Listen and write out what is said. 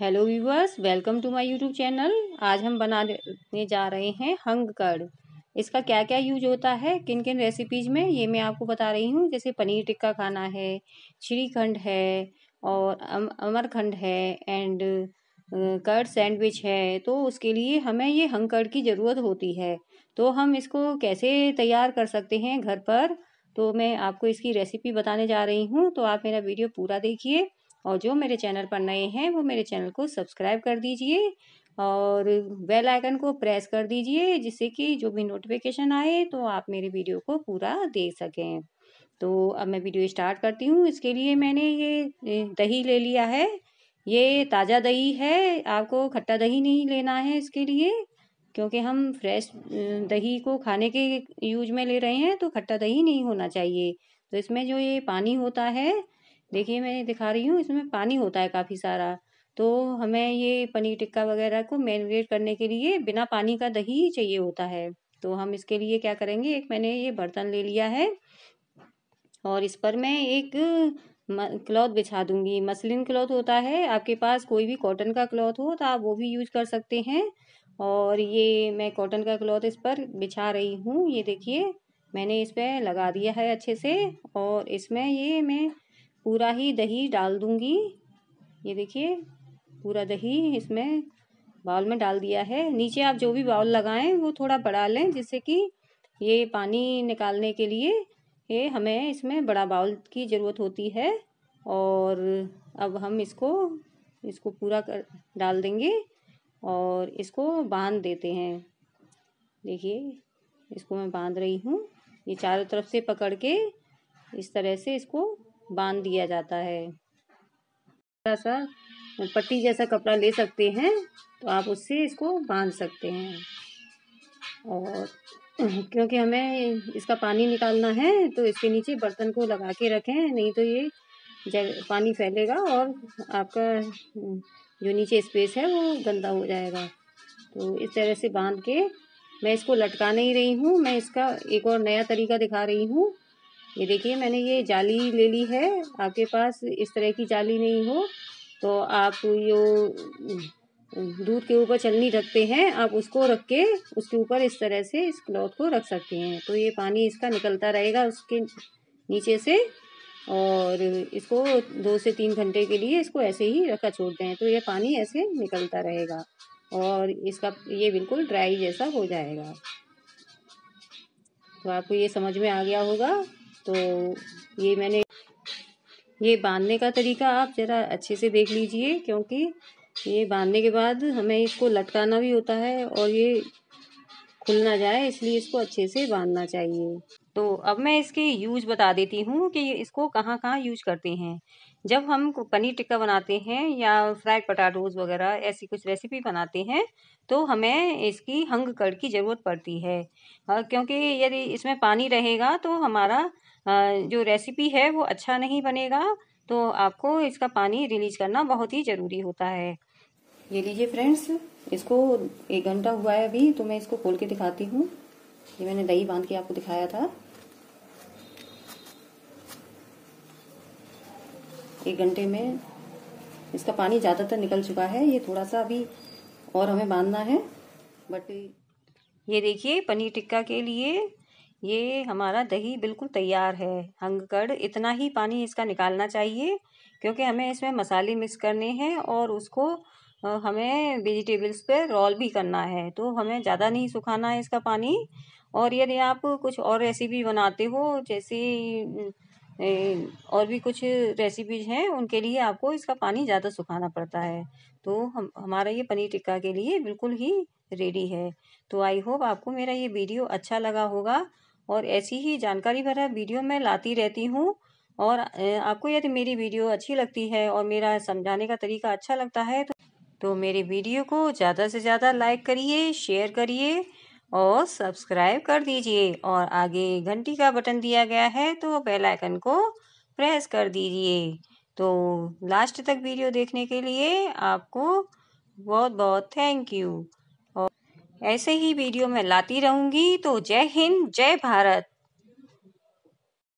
hello viewers welcome to my YouTube channel आज हम बनाने जा रहे हैं हंग कर्ड इसका क्या क्या यूज होता है किन किन रेसिपीज़ में ये मैं आपको बता रही हूँ जैसे पनीर टिक्का खाना है श्रीखंड है और अम, अमरखंड है एंड कर्ड सैंडविच है तो उसके लिए हमें ये हंग कर्ड की ज़रूरत होती है तो हम इसको कैसे तैयार कर सकते हैं घर पर तो मैं आपको इसकी रेसिपी बताने जा रही हूँ तो आप मेरा वीडियो पूरा देखिए और जो मेरे चैनल पर नए हैं वो मेरे चैनल को सब्सक्राइब कर दीजिए और बेल आइकन को प्रेस कर दीजिए जिससे कि जो भी नोटिफिकेशन आए तो आप मेरे वीडियो को पूरा देख सकें तो अब मैं वीडियो स्टार्ट करती हूँ इसके लिए मैंने ये दही ले लिया है ये ताज़ा दही है आपको खट्टा दही नहीं लेना है इसके लिए क्योंकि हम फ्रेश दही को खाने के यूज में ले रहे हैं तो खट्टा दही नहीं होना चाहिए तो इसमें जो ये पानी होता है देखिए मैं दिखा रही हूँ इसमें पानी होता है काफ़ी सारा तो हमें ये पनीर टिक्का वगैरह को मैरिनेट करने के लिए बिना पानी का दही चाहिए होता है तो हम इसके लिए क्या करेंगे एक मैंने ये बर्तन ले लिया है और इस पर मैं एक क्लॉथ बिछा दूंगी मसलिन क्लॉथ होता है आपके पास कोई भी कॉटन का क्लॉथ हो तो आप वो भी यूज कर सकते हैं और ये मैं कॉटन का क्लॉथ इस पर बिछा रही हूँ ये देखिए मैंने इस पर लगा दिया है अच्छे से और इसमें ये मैं पूरा ही दही डाल दूँगी ये देखिए पूरा दही इसमें बाउल में डाल दिया है नीचे आप जो भी बाउल लगाएं वो थोड़ा बड़ा लें जिससे कि ये पानी निकालने के लिए ये हमें इसमें बड़ा बाउल की ज़रूरत होती है और अब हम इसको इसको पूरा कर डाल देंगे और इसको बांध देते हैं देखिए इसको मैं बांध रही हूँ ये चारों तरफ से पकड़ के इस तरह से इसको बांध दिया जाता है थोड़ा सा पट्टी जैसा कपड़ा ले सकते हैं तो आप उससे इसको बांध सकते हैं और क्योंकि हमें इसका पानी निकालना है तो इसके नीचे बर्तन को लगा के रखें नहीं तो ये पानी फैलेगा और आपका जो नीचे स्पेस है वो गंदा हो जाएगा तो इस तरह से बांध के मैं इसको लटका नहीं रही हूँ मैं इसका एक और नया तरीका दिखा रही हूँ ये देखिए मैंने ये जाली ले ली है आपके पास इस तरह की जाली नहीं हो तो आप ये दूध के ऊपर चलनी रखते हैं आप उसको रख के उसके ऊपर इस तरह से इस क्लॉथ को रख सकते हैं तो ये पानी इसका निकलता रहेगा उसके नीचे से और इसको दो से तीन घंटे के लिए इसको ऐसे ही रखा छोड़ते हैं तो ये पानी ऐसे निकलता रहेगा और इसका ये बिल्कुल ड्राई जैसा हो जाएगा तो आपको ये समझ में आ गया होगा तो ये मैंने ये बांधने का तरीका आप ज़रा अच्छे से देख लीजिए क्योंकि ये बांधने के बाद हमें इसको लटकाना भी होता है और ये खुल ना जाए इसलिए इसको अच्छे से बांधना चाहिए तो अब मैं इसके यूज बता देती हूँ कि इसको कहाँ कहाँ यूज करते हैं जब हम पनीर टिक्का बनाते हैं या फ्राइड पटाटोज वगैरह ऐसी कुछ रेसिपी बनाते हैं तो हमें इसकी हंग कड़ की ज़रूरत पड़ती है क्योंकि यदि इसमें पानी रहेगा तो हमारा जो रेसिपी है वो अच्छा नहीं बनेगा तो आपको इसका पानी रिलीज करना बहुत ही ज़रूरी होता है ये लीजिए फ्रेंड्स इसको एक घंटा हुआ है अभी तो मैं इसको खोल के दिखाती हूँ ये मैंने दही बांध के आपको दिखाया था एक घंटे में इसका पानी ज़्यादातर निकल चुका है ये थोड़ा सा अभी और हमें बांधना है बट ये देखिए पनीर टिक्का के लिए ये हमारा दही बिल्कुल तैयार है हंगकड़ इतना ही पानी इसका निकालना चाहिए क्योंकि हमें इसमें मसाले मिक्स करने हैं और उसको हमें वेजिटेबल्स पे रोल भी करना है तो हमें ज़्यादा नहीं सुखाना है इसका पानी और यदि आप कुछ और रेसिपी बनाते हो जैसे और भी कुछ रेसिपीज हैं उनके लिए आपको इसका पानी ज़्यादा सुखाना पड़ता है तो हम हमारा ये पनीर टिक्का के लिए बिल्कुल ही रेडी है तो आई होप आपको मेरा ये वीडियो अच्छा लगा होगा और ऐसी ही जानकारी भरा वीडियो मैं लाती रहती हूँ और आपको यदि मेरी वीडियो अच्छी लगती है और मेरा समझाने का तरीका अच्छा लगता है तो तो मेरे वीडियो को ज़्यादा से ज़्यादा लाइक करिए शेयर करिए और सब्सक्राइब कर दीजिए और आगे घंटी का बटन दिया गया है तो बेल आइकन को प्रेस कर दीजिए तो लास्ट तक वीडियो देखने के लिए आपको बहुत बहुत थैंक यू और ऐसे ही वीडियो मैं लाती रहूँगी तो जय हिंद जय भारत